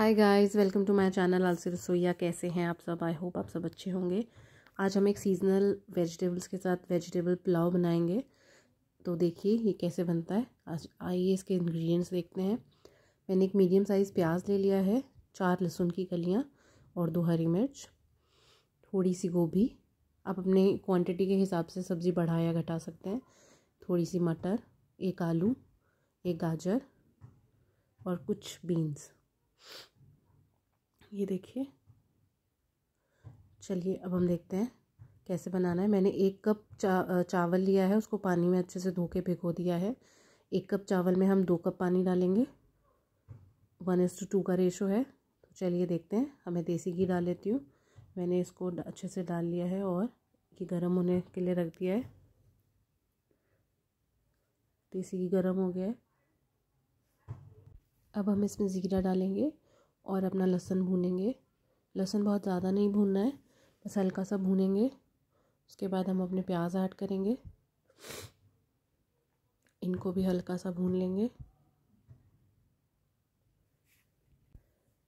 hi guys welcome to my channel आलसी रसोईया कैसे हैं आप सब आई होप आप सब अच्छे होंगे आज हम एक सीजनल वेजिटेबल्स के साथ वेजिटेबल पुलाव बनाएंगे तो देखिए ये कैसे बनता है आज आइए इसके इंग्रेडिएंट्स देखते हैं मैंने एक मीडियम साइज़ प्याज ले लिया है चार लहसुन की कलियाँ और दो हरी मिर्च थोड़ी सी गोभी आप अपने क्वान्टिटी के हिसाब से सब्ज़ी बढ़ा या घटा सकते हैं थोड़ी सी मटर एक आलू एक गाजर और कुछ बीन्स ये देखिए चलिए अब हम देखते हैं कैसे बनाना है मैंने एक कप चा चावल लिया है उसको पानी में अच्छे से धो के भिगो दिया है एक कप चावल में हम दो कप पानी डालेंगे वन एस टू टू का रेशो है तो चलिए देखते हैं हमें देसी घी डाल लेती हूँ मैंने इसको अच्छे से डाल लिया है और ये गर्म होने के लिए रख दिया है देसी घी गर्म हो गया है अब हम इसमें ज़ीरा डालेंगे और अपना लहसुन भूनेंगे लहसुन बहुत ज़्यादा नहीं भूनना है बस हल्का सा भूनेंगे उसके बाद हम अपने प्याज ऐड करेंगे इनको भी हल्का सा भून लेंगे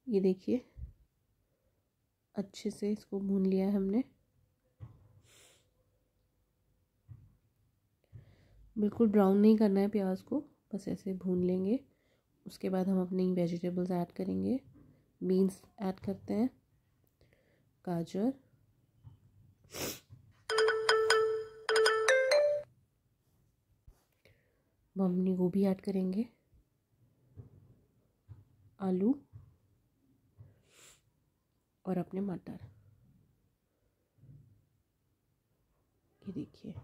ये देखिए अच्छे से इसको भून लिया है हमने बिल्कुल ब्राउन नहीं करना है प्याज को बस ऐसे भून लेंगे उसके बाद हम अपनी वेजिटेबल्स ऐड करेंगे बीन्स ऐड करते हैं गाजर बमनी गोभी ऐड करेंगे आलू और अपने मटर ये देखिए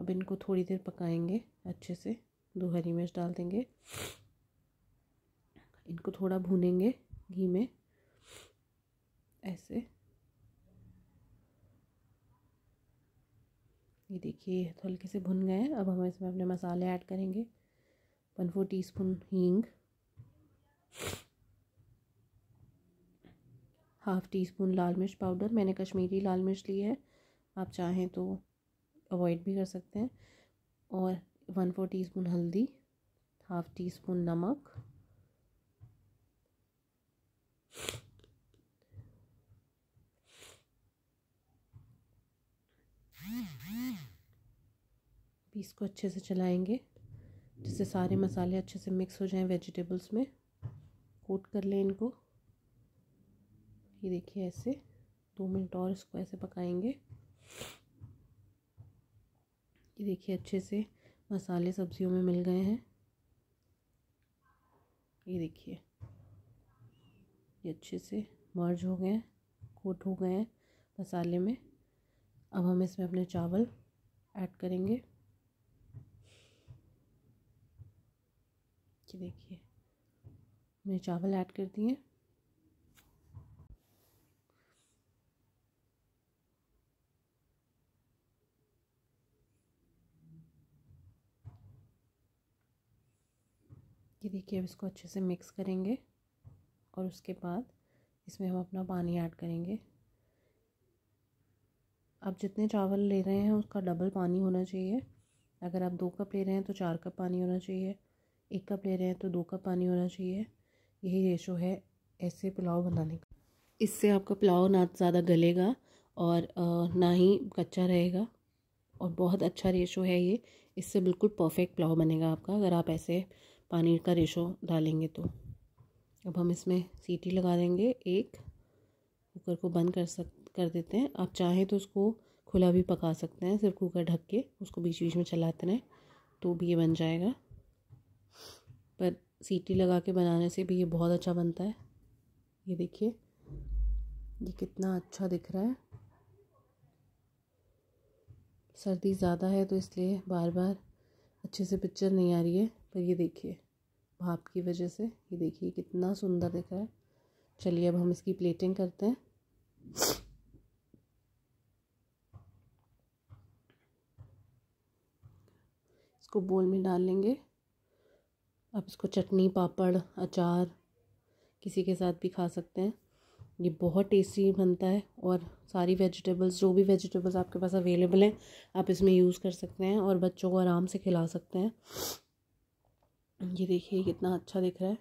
अब इनको थोड़ी देर पकाएंगे अच्छे से दो हरी मिर्च डाल देंगे इनको थोड़ा भूनेंगे घी में ऐसे ये देखिए तो हल्के से भुन गए हैं अब हम इसमें अपने मसाले ऐड करेंगे वन फोर टी स्पून हींग हाफ़ टी स्पून लाल मिर्च पाउडर मैंने कश्मीरी लाल मिर्च ली है आप चाहें तो अवॉइड भी कर सकते हैं और वन फोर टी स्पून हल्दी हाफ़ टी स्पून नमक इसको अच्छे से चलाएंगे जिससे सारे मसाले अच्छे से मिक्स हो जाएं वेजिटेबल्स में कोट कर लें इनको ये देखिए ऐसे दो मिनट और इसको ऐसे पकाएंगे ये देखिए अच्छे से मसाले सब्जियों में मिल गए हैं ये देखिए ये अच्छे से मर्ज हो गए हैं कोट हो गए हैं मसाले में अब हम इसमें अपने चावल ऐड करेंगे ये देखिए मैंने चावल ऐड कर दिए ये देखिए अब इसको अच्छे से मिक्स करेंगे और उसके बाद इसमें हम अपना पानी ऐड करेंगे आप जितने चावल ले रहे हैं उसका डबल पानी होना चाहिए अगर आप दो कप ले रहे हैं तो चार कप पानी होना चाहिए एक कप ले रहे हैं तो दो कप पानी होना चाहिए यही रेशो है ऐसे पुलाव बनाने का इससे आपका पुलाव ना ज़्यादा गलेगा और ना ही कच्चा रहेगा और बहुत अच्छा रेशो है ये इससे बिल्कुल परफेक्ट पुलाव बनेगा आपका अगर आप ऐसे पानी का रेशो डालेंगे तो अब हम इसमें सीटी लगा देंगे एक कुकर को बंद कर सक कर देते हैं आप चाहें तो उसको खुला भी पका सकते हैं सिर्फ कुकर ढक के उसको बीच बीच में चलाते रहें तो भी ये बन जाएगा पर सीटी लगा के बनाने से भी ये बहुत अच्छा बनता है ये देखिए ये कितना अच्छा दिख रहा है सर्दी ज़्यादा है तो इसलिए बार बार अच्छे से पिक्चर नहीं आ रही है पर ये देखिए भाप की वजह से ये देखिए कितना सुंदर दिख रहा है चलिए अब हम इसकी प्लेटिंग करते हैं इसको बोल में डाल लेंगे आप इसको चटनी पापड़ अचार किसी के साथ भी खा सकते हैं ये बहुत टेस्टी बनता है और सारी वेजिटेबल्स जो भी वेजिटेबल्स आपके पास अवेलेबल हैं आप इसमें यूज़ कर सकते हैं और बच्चों को आराम से खिला सकते हैं ये देखिए कितना अच्छा दिख रहा है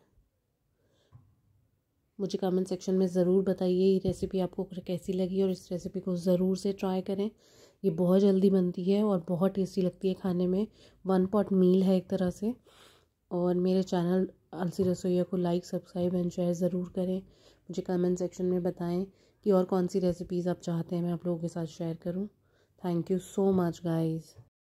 मुझे कमेंट सेक्शन में ज़रूर बताइए ये रेसिपी आपको कैसी लगी और इस रेसिपी को ज़रूर से ट्राई करें ये बहुत जल्दी बनती है और बहुत टेस्टी लगती है खाने में वन पॉट मील है एक तरह से और मेरे चैनल अलसी रसोईया को लाइक सब्सक्राइब एंड शेयर ज़रूर करें मुझे कमेंट सेक्शन में बताएं कि और कौन सी रेसिपीज़ आप चाहते हैं मैं आप लोगों के साथ शेयर करूं thank you so much guys